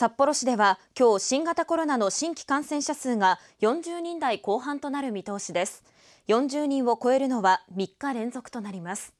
札幌市では今日新型コロナの新規感染者数が40人台後半となる見通しです40人を超えるのは3日連続となります